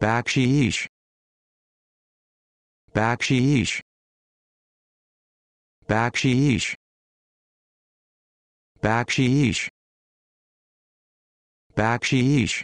bakshish bakshish bakshish bakshish bakshish